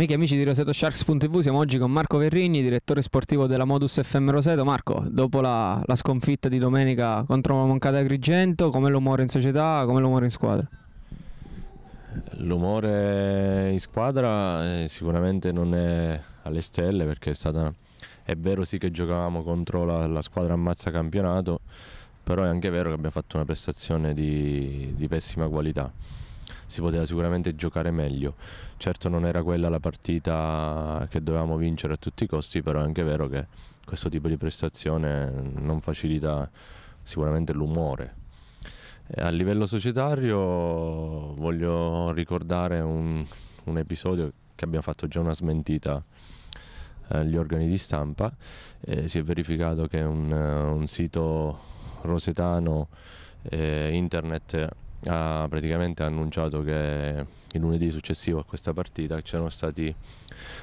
Amiche e amici di RosetoSharks.tv, siamo oggi con Marco Verrigni, direttore sportivo della Modus FM Roseto. Marco, dopo la, la sconfitta di domenica contro Moncada Agrigento, come l'umore in società, come l'umore in squadra? L'umore in squadra eh, sicuramente non è alle stelle perché è stata... È vero sì che giocavamo contro la, la squadra ammazza campionato, però è anche vero che abbiamo fatto una prestazione di, di pessima qualità si poteva sicuramente giocare meglio. Certo non era quella la partita che dovevamo vincere a tutti i costi, però è anche vero che questo tipo di prestazione non facilita sicuramente l'umore. A livello societario voglio ricordare un, un episodio che abbiamo fatto già una smentita agli eh, organi di stampa. Eh, si è verificato che un, un sito rosetano eh, internet ha praticamente annunciato che il lunedì successivo a questa partita c'erano stati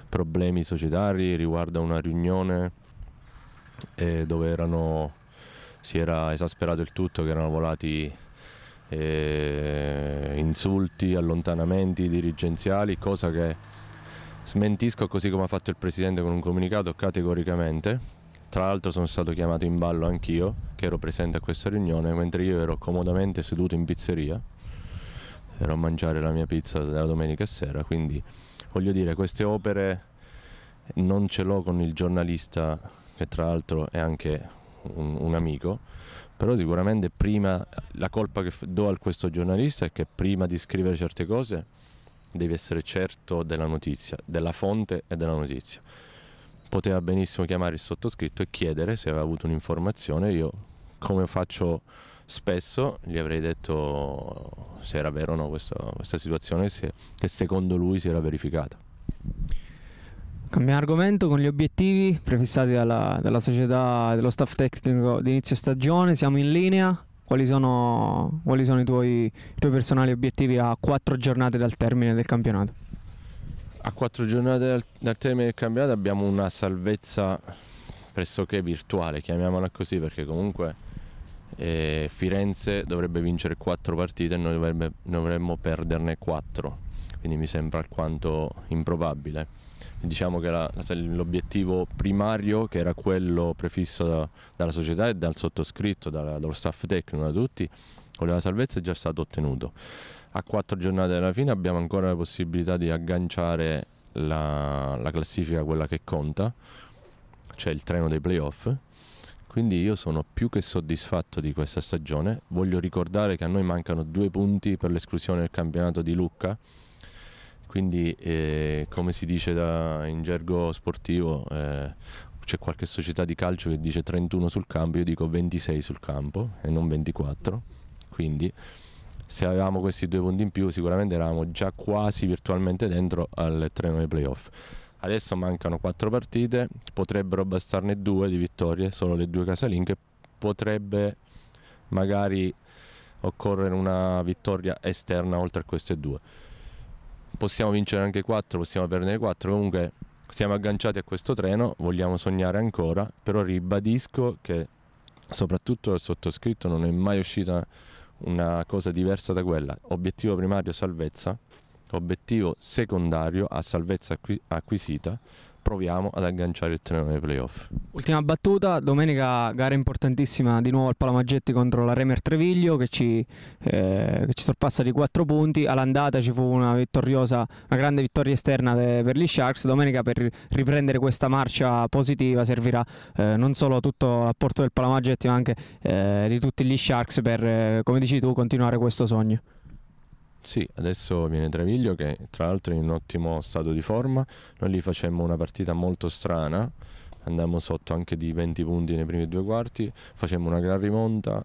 problemi societari riguardo a una riunione eh, dove erano, si era esasperato il tutto, che erano volati eh, insulti, allontanamenti dirigenziali, cosa che smentisco così come ha fatto il Presidente con un comunicato categoricamente tra l'altro sono stato chiamato in ballo anch'io, che ero presente a questa riunione, mentre io ero comodamente seduto in pizzeria, ero a mangiare la mia pizza la domenica sera, quindi voglio dire, queste opere non ce l'ho con il giornalista, che tra l'altro è anche un, un amico, però sicuramente prima la colpa che do a questo giornalista è che prima di scrivere certe cose devi essere certo della notizia, della fonte e della notizia poteva benissimo chiamare il sottoscritto e chiedere se aveva avuto un'informazione. Io, come faccio spesso, gli avrei detto se era vero o no questa, questa situazione, se, che secondo lui si era verificata. Cambiamo argomento con gli obiettivi prefissati dalla, dalla società dello staff tecnico di inizio stagione, siamo in linea, quali sono, quali sono i, tuoi, i tuoi personali obiettivi a quattro giornate dal termine del campionato? A quattro giornate dal, dal termine del campionato abbiamo una salvezza pressoché virtuale, chiamiamola così, perché comunque eh, Firenze dovrebbe vincere quattro partite e noi dovrebbe, dovremmo perderne quattro, quindi mi sembra alquanto improbabile. Diciamo che l'obiettivo primario, che era quello prefisso da, dalla società e dal sottoscritto, dallo staff tecnico, da tutti, con la salvezza è già stato ottenuto a quattro giornate dalla fine abbiamo ancora la possibilità di agganciare la, la classifica, quella che conta, cioè il treno dei playoff. Quindi io sono più che soddisfatto di questa stagione. Voglio ricordare che a noi mancano due punti per l'esclusione del campionato di Lucca. Quindi, eh, come si dice da, in gergo sportivo, eh, c'è qualche società di calcio che dice 31 sul campo, io dico 26 sul campo e non 24. Quindi se avevamo questi due punti in più sicuramente eravamo già quasi virtualmente dentro al treno dei playoff. Adesso mancano quattro partite, potrebbero bastarne due di vittorie, solo le due casalinghe, potrebbe magari occorrere una vittoria esterna oltre a queste due. Possiamo vincere anche quattro possiamo perdere quattro comunque siamo agganciati a questo treno, vogliamo sognare ancora, però ribadisco che soprattutto il sottoscritto non è mai uscita una cosa diversa da quella. Obiettivo primario salvezza, obiettivo secondario a salvezza acquisita, proviamo ad agganciare il treno nei playoff. Ultima battuta, domenica gara importantissima di nuovo al Palamaggetti contro la Remer Treviglio che ci, eh, che ci sorpassa di 4 punti, all'andata ci fu una, vittoriosa, una grande vittoria esterna per, per gli Sharks, domenica per riprendere questa marcia positiva servirà eh, non solo tutto l'apporto del Palamaggetti ma anche eh, di tutti gli Sharks per, eh, come dici tu, continuare questo sogno. Sì, adesso viene Treviglio che tra l'altro è in un ottimo stato di forma, noi lì facemmo una partita molto strana, andammo sotto anche di 20 punti nei primi due quarti, facemmo una gran rimonta,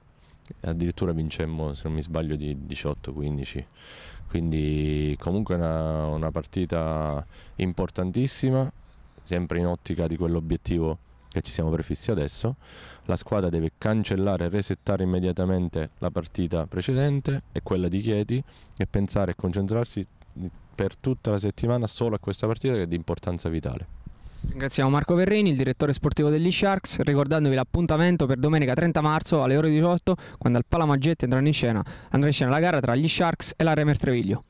addirittura vincemmo se non mi sbaglio di 18-15, quindi comunque una, una partita importantissima, sempre in ottica di quell'obiettivo che ci siamo prefissi adesso, la squadra deve cancellare e resettare immediatamente la partita precedente e quella di Chieti e pensare e concentrarsi per tutta la settimana solo a questa partita che è di importanza vitale. Ringraziamo Marco Verrini, il direttore sportivo degli Sharks, ricordandovi l'appuntamento per domenica 30 marzo alle ore 18 quando al Palamaggetti andrà in scena, andrà in scena la gara tra gli Sharks e la Remer Treviglio.